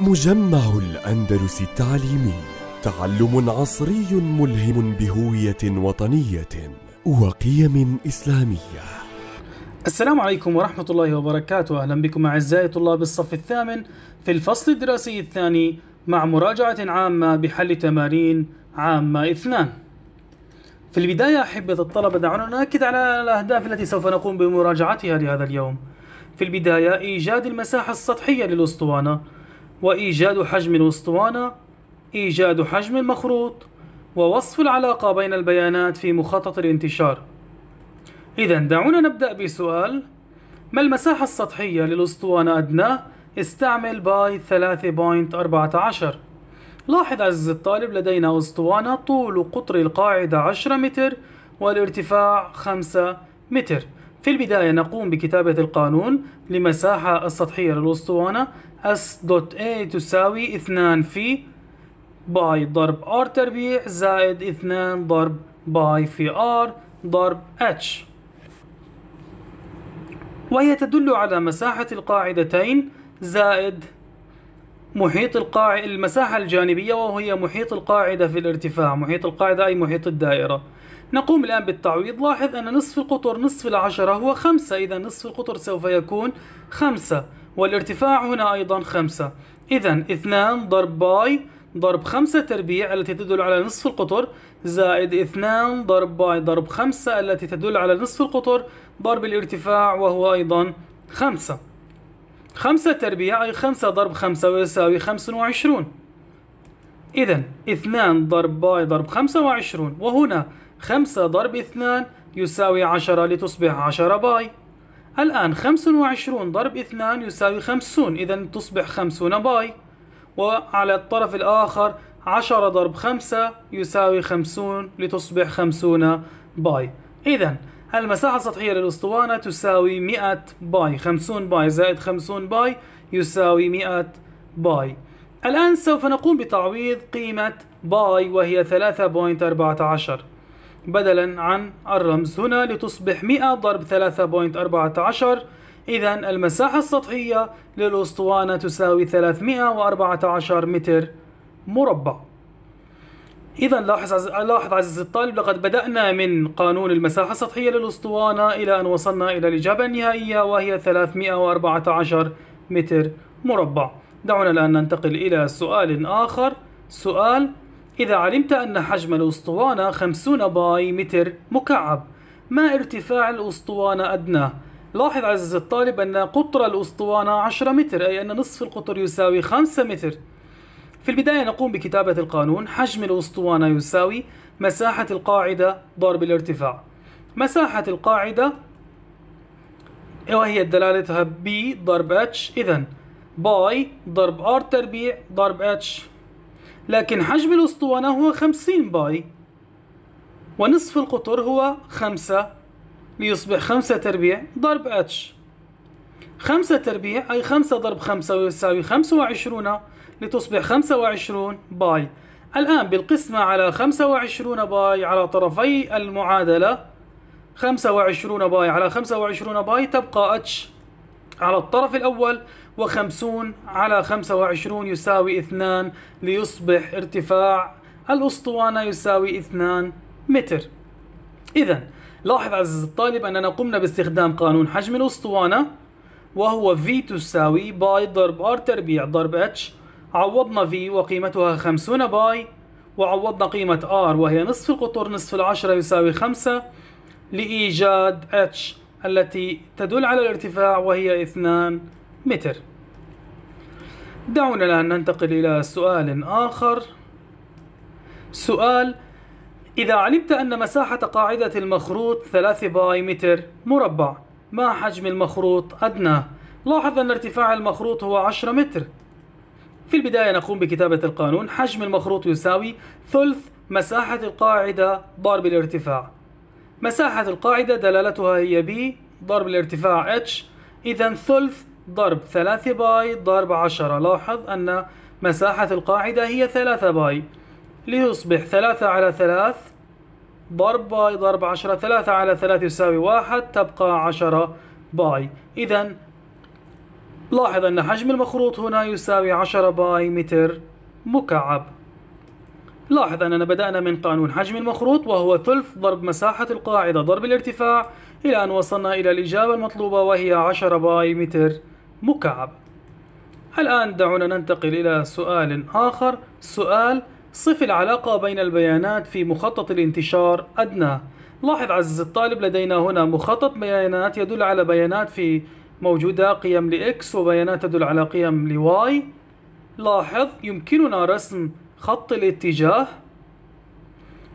مجمع الأندلس التعليمي تعلم عصري ملهم بهوية وطنية وقيم إسلامية السلام عليكم ورحمة الله وبركاته أهلا بكم أعزائي طلاب الصف الثامن في الفصل الدراسي الثاني مع مراجعة عامة بحل تمارين عامة اثنان في البداية أحبة الطلبة دعونا نأكد على الأهداف التي سوف نقوم بمراجعتها لهذا اليوم في البداية إيجاد المساحة السطحية للأسطوانة وإيجاد حجم الأسطوانة إيجاد حجم المخروط ووصف العلاقة بين البيانات في مخطط الانتشار إذا دعونا نبدأ بسؤال ما المساحة السطحية للأسطوانة أدناه استعمل باي 3.14 لاحظ عزيزي الطالب لدينا أسطوانة طول قطر القاعدة 10 متر والارتفاع 5 متر في البداية نقوم بكتابة القانون لمساحة السطحية للأسطوانة S دوت A تساوي 2 في باي ضرب R تربيع زائد 2 ضرب باي في R ضرب H وهي تدل على مساحة القاعدتين زائد محيط القاع المساحة الجانبية وهي محيط القاعدة في الارتفاع محيط القاعدة أي محيط الدائرة نقوم الآن بالتعويض لاحظ أن نصف القطر نصف العشرة هو خمسة إذا نصف القطر سوف يكون خمسة والارتفاع هنا أيضا خمسة إذا اثنان ضرب باي ضرب خمسة تربيع التي تدل على نصف القطر زائد اثنان ضرب باي ضرب خمسة التي تدل على نصف القطر ضرب الارتفاع وهو أيضا خمسة خمسة تربيع أي خمسة ضرب خمسة ويساوي خمس وعشرون إذا اثنان ضرب باي ضرب خمسة وعشرون وهنا 5 ضرب 2 يساوي 10 لتصبح 10 باي الآن 25 ضرب 2 يساوي 50 إذا تصبح 50 باي وعلى الطرف الآخر 10 ضرب 5 يساوي 50 لتصبح 50 باي إذا المساحة السطحية للأسطوانة تساوي 100 باي 50 باي زائد 50 باي يساوي 100 باي الآن سوف نقوم بتعويض قيمة باي وهي 3.14 بدلا عن الرمز هنا لتصبح 100 ضرب 3.14 إذا المساحة السطحية للأسطوانة تساوي 314 متر مربع إذا لاحظ عز... لاحظ عزيزي الطالب لقد بدأنا من قانون المساحة السطحية للأسطوانة إلى أن وصلنا إلى الإجابة النهائية وهي 314 متر مربع دعونا الآن ننتقل إلى سؤال آخر سؤال إذا علمت أن حجم الأسطوانة 50 باي متر مكعب ما ارتفاع الأسطوانة أدناه؟ لاحظ عزيزي الطالب أن قطر الأسطوانة 10 متر أي أن نصف القطر يساوي 5 متر في البداية نقوم بكتابة القانون حجم الأسطوانة يساوي مساحة القاعدة ضرب الارتفاع مساحة القاعدة وهي دلالتها ب ضرب h إذا باي ضرب r تربيع ضرب h لكن حجم الأسطوانة هو 50 باي ونصف القطر هو 5 ليصبح 5 تربيع ضرب اتش 5 تربيع أي 5 ضرب 5 يساوي 25 لتصبح 25 باي الآن بالقسمة على 25 باي على طرفي المعادلة 25 باي على 25 باي تبقى اتش على الطرف الأول وخمسون على خمسة وعشرون يساوي اثنان ليصبح ارتفاع الأسطوانة يساوي اثنان متر إذا لاحظ عزيزي الطالب أننا قمنا باستخدام قانون حجم الأسطوانة وهو V تساوي باي ضرب R تربيع ضرب H عوضنا V وقيمتها 50 باي وعوضنا قيمة R وهي نصف القطر نصف العشرة يساوي 5 لإيجاد H التي تدل على الارتفاع وهي 2 متر دعونا الآن ننتقل إلى سؤال آخر سؤال إذا علمت أن مساحة قاعدة المخروط 3 باي متر مربع ما حجم المخروط أدناه؟ لاحظ أن ارتفاع المخروط هو 10 متر في البداية نقوم بكتابة القانون حجم المخروط يساوي ثلث مساحة القاعدة ضرب الارتفاع مساحة القاعدة دلالتها هي B ضرب الارتفاع H إذا ثلث ضرب 3 باي ضرب 10 لاحظ أن مساحة القاعدة هي 3 باي ليصبح 3 على 3 ضرب باي ضرب 10 3 على 3 يساوي 1 تبقى 10 باي إذا لاحظ أن حجم المخروط هنا يساوي 10 باي متر مكعب لاحظ أننا بدأنا من قانون حجم المخروط وهو ثلث ضرب مساحة القاعدة ضرب الارتفاع إلى أن وصلنا إلى الإجابة المطلوبة وهي 10 باي متر مكعب الآن دعونا ننتقل إلى سؤال آخر سؤال صف العلاقة بين البيانات في مخطط الانتشار أدنى لاحظ عزيزي الطالب لدينا هنا مخطط بيانات يدل على بيانات في موجودة قيم لإكس وبيانات تدل على قيم لواي لاحظ يمكننا رسم خط الاتجاه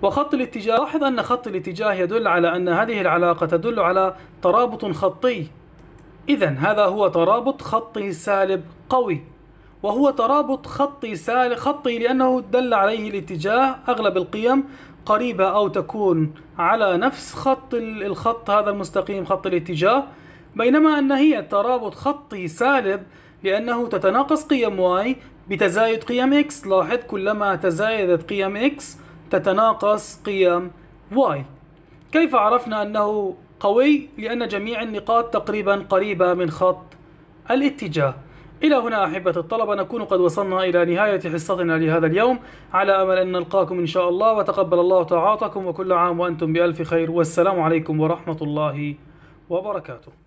وخط الاتجاه لاحظ أن خط الاتجاه يدل على أن هذه العلاقة تدل على ترابط خطي إذا هذا هو ترابط خطي سالب قوي وهو ترابط خطي سالب خطي لأنه دل عليه الاتجاه أغلب القيم قريبة أو تكون على نفس خط الخط هذا المستقيم خط الاتجاه بينما أن هي ترابط خطي سالب لأنه تتناقص قيم y بتزايد قيم x لاحظ كلما تزايدت قيم x تتناقص قيم y كيف عرفنا أنه قوي لأن جميع النقاط تقريبا قريبة من خط الاتجاه إلى هنا أحبة الطلبة نكون قد وصلنا إلى نهاية حصتنا لهذا اليوم على أمل أن نلقاكم إن شاء الله وتقبل الله تعاطكم وكل عام وأنتم بألف خير والسلام عليكم ورحمة الله وبركاته